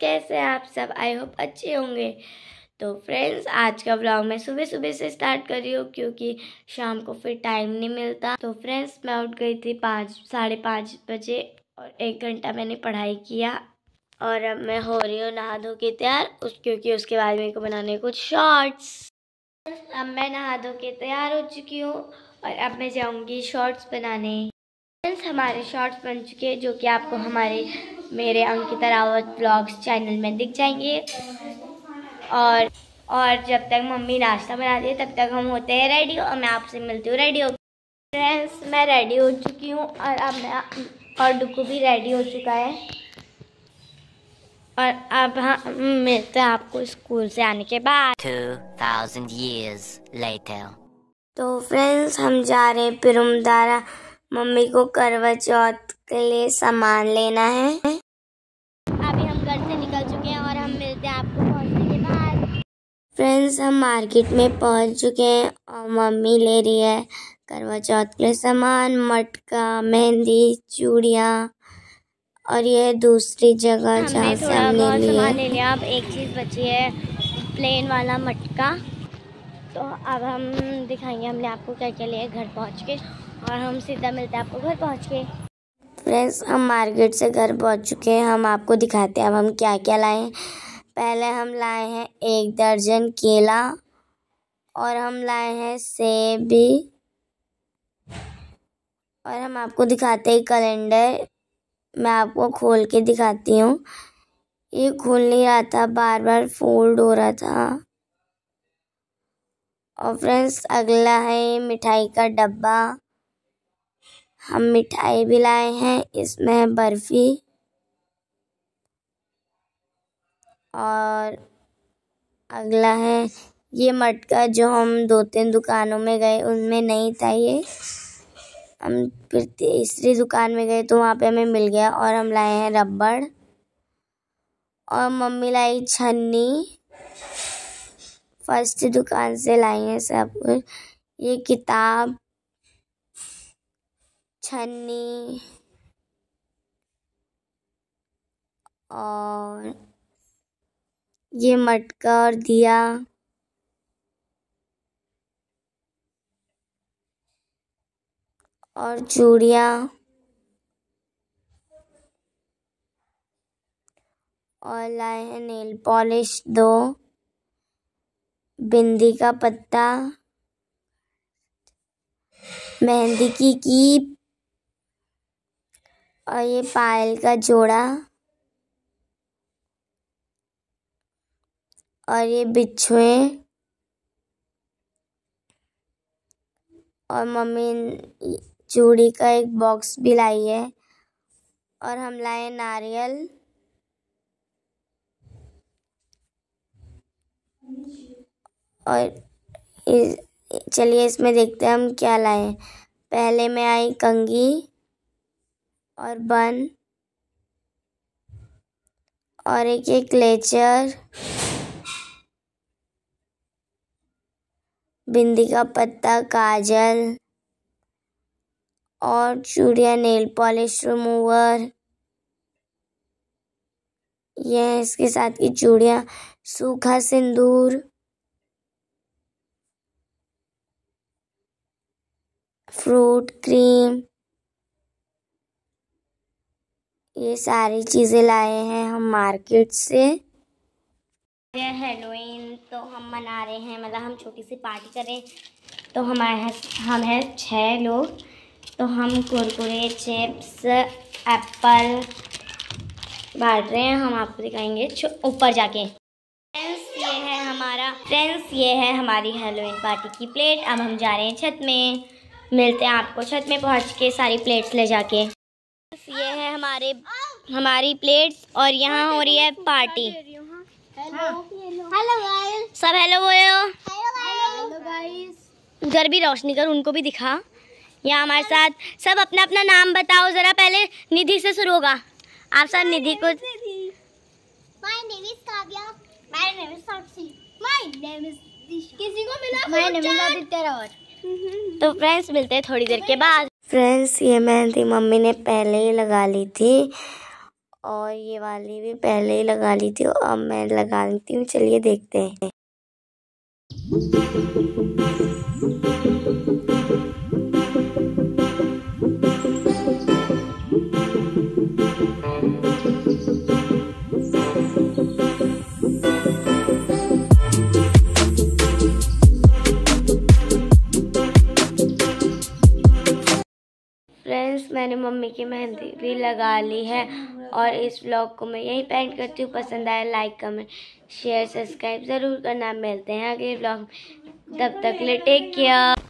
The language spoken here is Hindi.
कैसे आप सब आई होप अच्छे होंगे तो फ्रेंड्स आज का ब्लॉग मैं सुबह सुबह से स्टार्ट कर रही हूँ क्योंकि शाम को फिर टाइम नहीं मिलता तो फ्रेंड्स मैं उठ गई थी पाँच साढ़े पाँच बजे और एक घंटा मैंने पढ़ाई किया और अब मैं हो रही हूँ नहा धो के तैयार उस क्योंकि उसके बाद मेरे को बनाने कुछ शॉर्ट्स अब मैं नहा धो के तैयार हो चुकी हूँ और अब मैं जाऊँगी शॉर्ट्स बनाने फ्रेंड्स हमारे शॉर्ट्स बन चुके हैं जो कि आपको हमारे मेरे अंकिता रावत ब्लॉग्स चैनल में दिख जाएंगे और और जब तक मम्मी नाश्ता बनाती है तब तक हम होते हैं रेडी और मैं आपसे मिलती हूँ रेडी फ्रेंड्स मैं रेडी हो चुकी हूँ और अब मैं और डुकू भी रेडी हो चुका है और अब हम मिलते हैं आपको स्कूल से आने के बाद तो फ्रेंड्स हम जा रहे हैं पिरुमदारा मम्मी को करवा चौथ के लिए सामान लेना है फ्रेंड्स हम मार्केट में पहुंच चुके हैं और मम्मी ले रही है करवा चौथ के सामान मटका मेहंदी चूड़ियाँ और ये दूसरी जगह जहाँ से हम ले लिया अब एक चीज़ बची है प्लेन वाला मटका तो अब हम दिखाएंगे हमने आपको क्या क्या लिया घर पहुँच के और हम सीधा मिलते हैं आपको घर पहुँच के फ्रेंड्स हम मार्केट से घर पहुँच चुके हैं हम आपको दिखाते हैं अब हम क्या क्या लाए हैं पहले हम लाए हैं एक दर्जन केला और हम लाए हैं सेब भी और हम आपको दिखाते हैं कैलेंडर मैं आपको खोल के दिखाती हूँ ये खुल नहीं रहा था बार बार फोल्ड हो रहा था और फ्रेंड्स अगला है मिठाई का डब्बा हम मिठाई भी लाए हैं इसमें है बर्फ़ी और अगला है ये मटका जो हम दो तीन दुकानों में गए उनमें नहीं था ये हम फिर तीसरी दुकान में गए तो वहाँ पे हमें मिल गया और हम लाए हैं रबड़ और मम्मी लाई छन्नी फर्स्ट दुकान से लाई है सब कुछ ये किताब छन्नी और ये मटका और दिया और चूड़िया और लाए हैं नेल पॉलिश दो बिंदी का पत्ता मेहंदी की कीप और ये पायल का जोड़ा और ये बिच्छुए और मम्मी चूड़ी का एक बॉक्स भी लाई है और हम लाए नारियल और चलिए इसमें देखते हैं हम क्या लाए पहले में आई कंगी और बन और एक एक लेचर बिंदी का पत्ता काजल और चूड़िया नेल पॉलिश रिमूवर यह इसके साथ की चूड़िया सूखा सिंदूर फ्रूट क्रीम ये सारी चीज़ें लाए हैं हम मार्केट से हेलोइन तो हम मना रहे हैं मतलब हम छोटी सी पार्टी कर रहे हैं तो हमारे हम हैं छः लोग तो हम कुरकुरे चिप्स एप्पल बांट रहे हैं हम आपको दिखाएंगे ऊपर जाके फ्रेंड्स ये है हमारा फ्रेंड्स ये है हमारी हेलोइन पार्टी की प्लेट अब हम जा रहे हैं छत में मिलते हैं आपको छत में पहुंच के सारी प्लेट्स ले जाके ये है हमारे हमारी प्लेट्स और यहाँ हो रही है पार्टी हेलो गाइस सब हेलो बोलो उधर भी रोशनी कर उनको भी दिखा यहाँ हमारे साथ सब अपना अपना नाम बताओ जरा पहले निधि से शुरू होगा आप सब निधि को किसी को मिला हम्म। तो फ्रेंड्स मिलते हैं थोड़ी देर के बाद फ्रेंड्स ये मेहंदी मम्मी ने पहले ही लगा ली थी और ये वाली भी पहले ही लगा ली थी अब मैं लगा लेती हूँ चलिए देखते हैं Thank you. मैंने मम्मी की मेहंदी भी लगा ली है और इस ब्लॉग को मैं यही पेंट करती हूँ पसंद आया लाइक कमेंट शेयर सब्सक्राइब ज़रूर करना मिलते हैं अगले ब्लॉग तब तक ले टेक केयर